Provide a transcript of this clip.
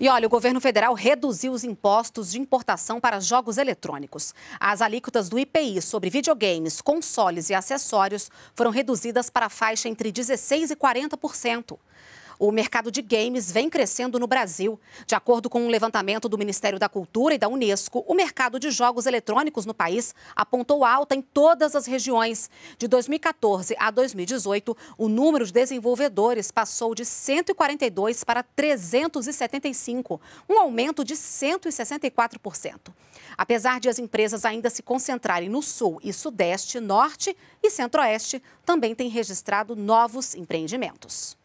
E olha, o governo federal reduziu os impostos de importação para jogos eletrônicos. As alíquotas do IPI sobre videogames, consoles e acessórios foram reduzidas para a faixa entre 16% e 40%. O mercado de games vem crescendo no Brasil. De acordo com um levantamento do Ministério da Cultura e da Unesco, o mercado de jogos eletrônicos no país apontou alta em todas as regiões. De 2014 a 2018, o número de desenvolvedores passou de 142 para 375, um aumento de 164%. Apesar de as empresas ainda se concentrarem no Sul e Sudeste, Norte e Centro-Oeste, também tem registrado novos empreendimentos.